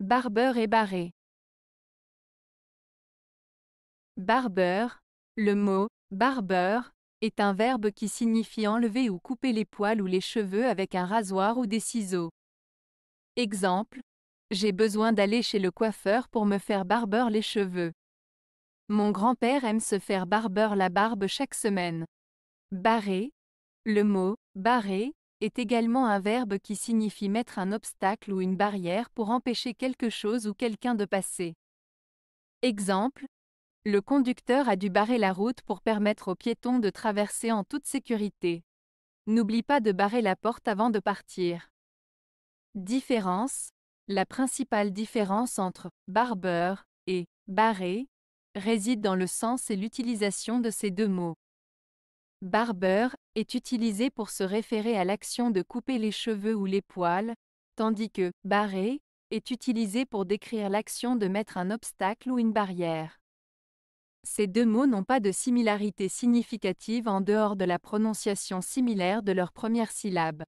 Barbeur et barré. Barbeur. Le mot barbeur est un verbe qui signifie enlever ou couper les poils ou les cheveux avec un rasoir ou des ciseaux. Exemple. J'ai besoin d'aller chez le coiffeur pour me faire barbeur les cheveux. Mon grand-père aime se faire barbeur la barbe chaque semaine. Barré. Le mot barré est également un verbe qui signifie mettre un obstacle ou une barrière pour empêcher quelque chose ou quelqu'un de passer. Exemple, le conducteur a dû barrer la route pour permettre aux piétons de traverser en toute sécurité. N'oublie pas de barrer la porte avant de partir. Différence. La principale différence entre barbeur et barrer » réside dans le sens et l'utilisation de ces deux mots. Barbeur est utilisé pour se référer à l'action de couper les cheveux ou les poils, tandis que barrer est utilisé pour décrire l'action de mettre un obstacle ou une barrière. Ces deux mots n'ont pas de similarité significative en dehors de la prononciation similaire de leur première syllabe.